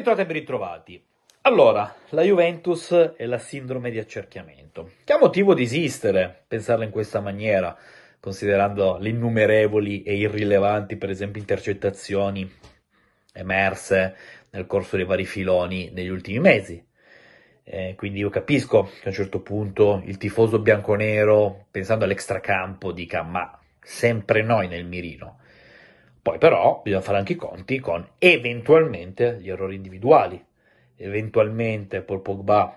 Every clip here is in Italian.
ritrovati e ben ritrovati. Allora, la Juventus e la sindrome di accerchiamento. Che ha motivo di esistere pensarla in questa maniera, considerando le innumerevoli e irrilevanti, per esempio, intercettazioni emerse nel corso dei vari filoni negli ultimi mesi. Eh, quindi io capisco che a un certo punto il tifoso bianconero, pensando all'extracampo, dica ma sempre noi nel mirino. Poi però bisogna fare anche i conti con eventualmente gli errori individuali, eventualmente Paul Pogba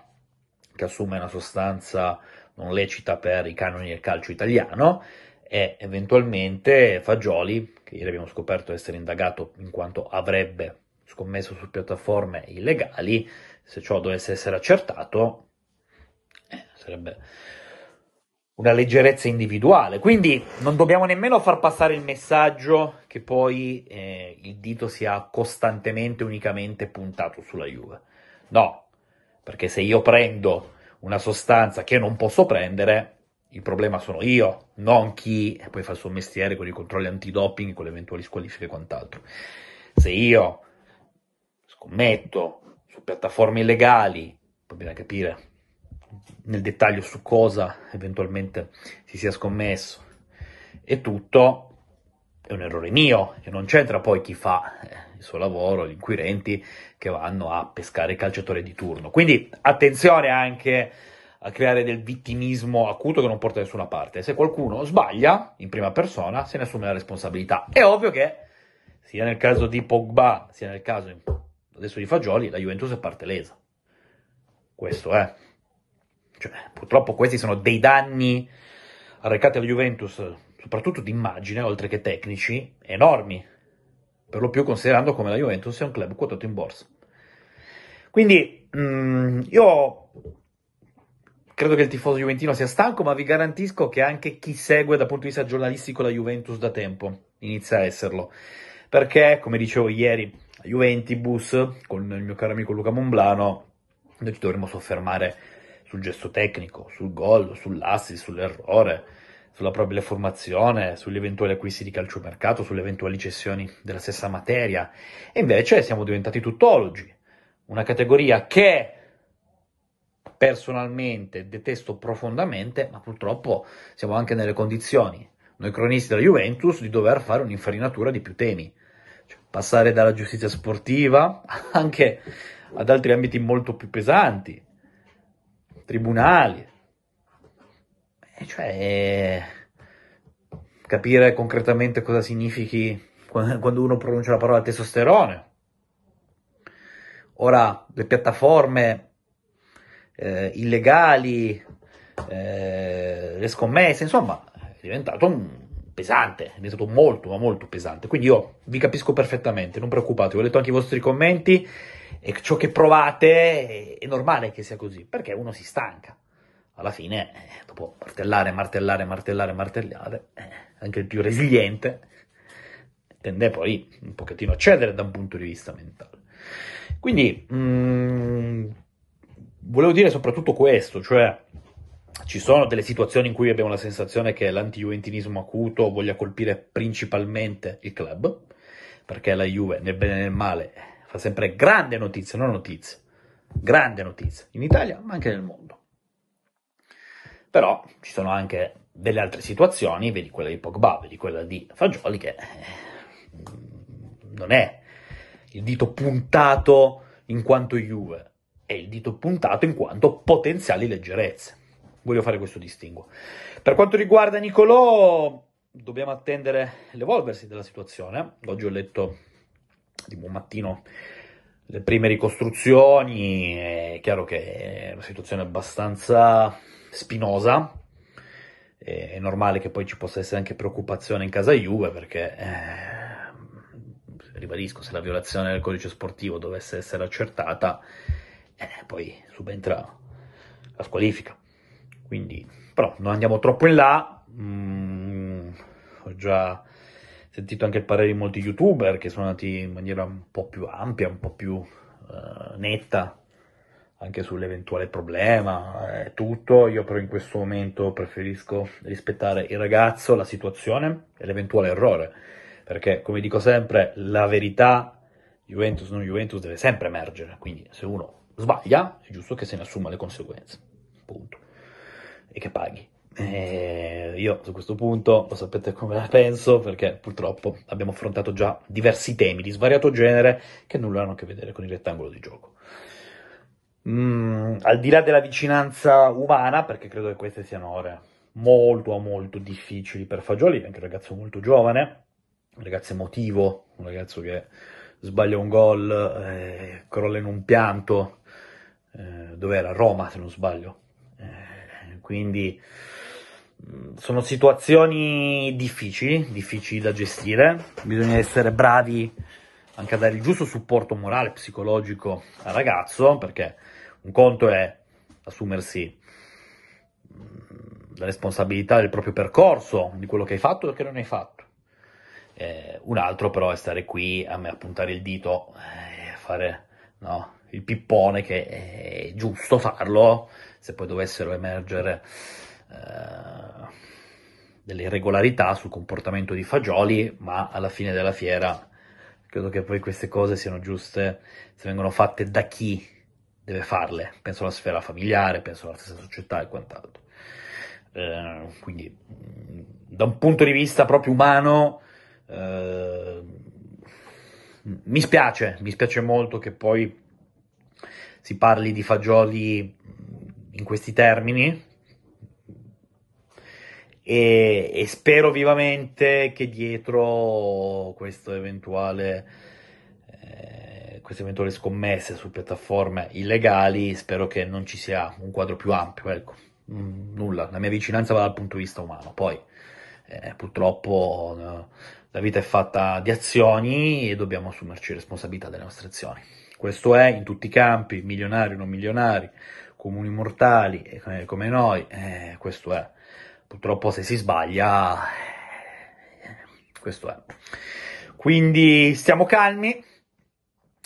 che assume una sostanza non lecita per i canoni del calcio italiano e eventualmente Fagioli, che ieri abbiamo scoperto essere indagato in quanto avrebbe scommesso su piattaforme illegali, se ciò dovesse essere accertato, eh, sarebbe una leggerezza individuale. Quindi non dobbiamo nemmeno far passare il messaggio che poi eh, il dito sia costantemente, unicamente puntato sulla Juve. No, perché se io prendo una sostanza che non posso prendere, il problema sono io, non chi poi fa il suo mestiere con i controlli antidoping, con le eventuali squalifiche e quant'altro. Se io scommetto su piattaforme illegali, poi bisogna capire nel dettaglio su cosa eventualmente si sia scommesso e tutto è un errore mio e non c'entra poi chi fa eh, il suo lavoro, gli inquirenti che vanno a pescare il calciatore di turno. Quindi attenzione anche a creare del vittimismo acuto che non porta da nessuna parte. Se qualcuno sbaglia in prima persona, se ne assume la responsabilità. È ovvio che sia nel caso di Pogba, sia nel caso adesso di Fagioli, la Juventus è parte lesa. Questo è. Cioè, purtroppo questi sono dei danni arrecati alla Juventus, soprattutto di immagine, oltre che tecnici, enormi. Per lo più considerando come la Juventus è un club quotato in borsa. Quindi mh, mm, io credo che il tifoso juventino sia stanco, ma vi garantisco che anche chi segue dal punto di vista giornalistico la Juventus da tempo inizia a esserlo. Perché, come dicevo ieri a Juventibus, con il mio caro amico Luca Momblano, noi ci dovremmo soffermare sul gesto tecnico, sul gol, sull'assi, sull'errore, sulla probabile formazione, sugli eventuali acquisti di calciomercato, sulle eventuali cessioni della stessa materia. E invece siamo diventati tuttologi, una categoria che personalmente detesto profondamente, ma purtroppo siamo anche nelle condizioni, noi cronisti della Juventus, di dover fare un'infarinatura di più temi. Cioè, passare dalla giustizia sportiva anche ad altri ambiti molto più pesanti, tribunali. E cioè, capire concretamente cosa significhi quando uno pronuncia la parola testosterone. Ora, le piattaforme eh, illegali, eh, le scommesse, insomma, è diventato un, pesante, è diventato molto ma molto pesante. Quindi io vi capisco perfettamente, non preoccupatevi, ho letto anche i vostri commenti e ciò che provate è normale che sia così, perché uno si stanca. Alla fine, eh, dopo martellare, martellare, martellare, martellare, eh, anche il più resiliente tende poi un pochettino a cedere da un punto di vista mentale. Quindi mh, mm, volevo dire soprattutto questo, cioè ci sono delle situazioni in cui abbiamo la sensazione che l'anti-juventinismo acuto voglia colpire principalmente il club, perché la Juve nel bene e nel male fa sempre grande notizia, non notizia, grande notizia in Italia ma anche nel mondo. Però ci sono anche delle altre situazioni, vedi quella di Pogba, vedi quella di Fagioli, che mm, non è il dito puntato in quanto Juve, è il dito puntato in quanto potenziali leggerezze. Voglio fare questo distinguo. Per quanto riguarda Nicolò, dobbiamo attendere l'evolversi della situazione. Oggi ho letto di buon mattino le prime ricostruzioni, è chiaro che è una situazione abbastanza spinosa, è normale che poi ci possa essere anche preoccupazione in casa Juve perché, eh, ribadisco, se la violazione del codice sportivo dovesse essere accertata, eh, poi subentra la squalifica. Quindi, però, non andiamo troppo in là, mm, ho già sentito anche il parere di molti youtuber che sono andati in maniera un po' più ampia, un po' più uh, netta anche sull'eventuale problema e eh, tutto. Io però in questo momento preferisco rispettare il ragazzo, la situazione e l'eventuale errore, perché come dico sempre, la verità Juventus non Juventus deve sempre emergere, quindi se uno sbaglia è giusto che se ne assuma le conseguenze, punto, e che paghi. Eh, io su questo punto lo sapete come la penso perché purtroppo abbiamo affrontato già diversi temi di svariato genere che nulla hanno a che vedere con il rettangolo di gioco. Mm, al di là della vicinanza umana, perché credo che queste siano ore molto molto difficili per Fagioli, anche un ragazzo molto giovane, un ragazzo emotivo, un ragazzo che sbaglia un gol, eh, crolla in un pianto, eh, era Roma se non sbaglio. Eh, quindi sono situazioni difficili, difficili da gestire, bisogna essere bravi anche a dare il giusto supporto morale, psicologico al ragazzo, perché un conto è assumersi mm, la responsabilità del proprio percorso, di quello che hai fatto e che non hai fatto. Eh, un altro però è stare qui a me a puntare il dito, eh, fare no, il pippone che è giusto farlo, se poi dovessero emergere eh, delle irregolarità sul comportamento di Fagioli, ma alla fine della fiera credo che poi queste cose siano giuste se vengono fatte da chi deve farle, penso alla sfera familiare, penso alla stessa società e quant'altro. Eh, quindi mm, da un punto di vista proprio umano eh, mi spiace, mi spiace molto che poi si parli di fagioli in questi termini, e, e spero vivamente che dietro questo eventuale eh, queste eventuali scommesse su piattaforme illegali spero che non ci sia un quadro più ampio ecco mm, nulla la mia vicinanza va dal punto di vista umano poi eh, purtroppo eh, la vita è fatta di azioni e dobbiamo assumerci responsabilità delle nostre azioni questo è in tutti i campi milionari non milionari comuni mortali eh, come noi eh, questo è purtroppo se si sbaglia, questo è. Quindi stiamo calmi,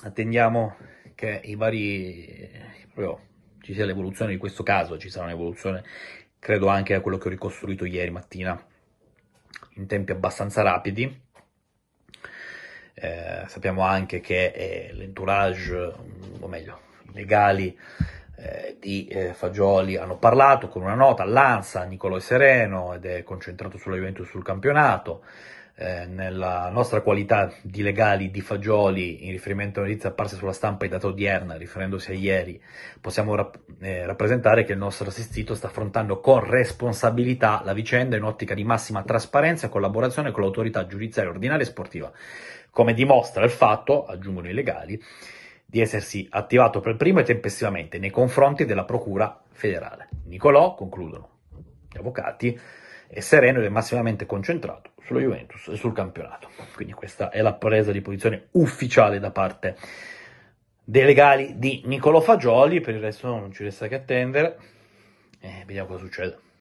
attendiamo che i vari, proprio, ci sia l'evoluzione di questo caso, ci sarà un'evoluzione, credo anche a quello che ho ricostruito ieri mattina, in tempi abbastanza rapidi. Eh, sappiamo anche che eh, l'entourage, o meglio, i legali eh, di eh, Fagioli hanno parlato con una nota all'Ansa, Nicolò Sereno, ed è concentrato sulla Juventus sul campionato. Eh, nella nostra qualità di legali di Fagioli, in riferimento a notizie apparse sulla stampa e data odierna, riferendosi a ieri, possiamo rap- eh, rappresentare che il nostro assistito sta affrontando con responsabilità la vicenda in ottica di massima trasparenza e collaborazione con l'autorità giudiziaria ordinaria e sportiva, come dimostra il fatto, aggiungono i legali, di essersi attivato per primo e tempestivamente nei confronti della Procura federale. Nicolò, concludono gli avvocati, è sereno ed è massimamente concentrato sulla Juventus e sul campionato. Quindi questa è la presa di posizione ufficiale da parte dei legali di Nicolò Fagioli, per il resto non ci resta che attendere e vediamo cosa succede.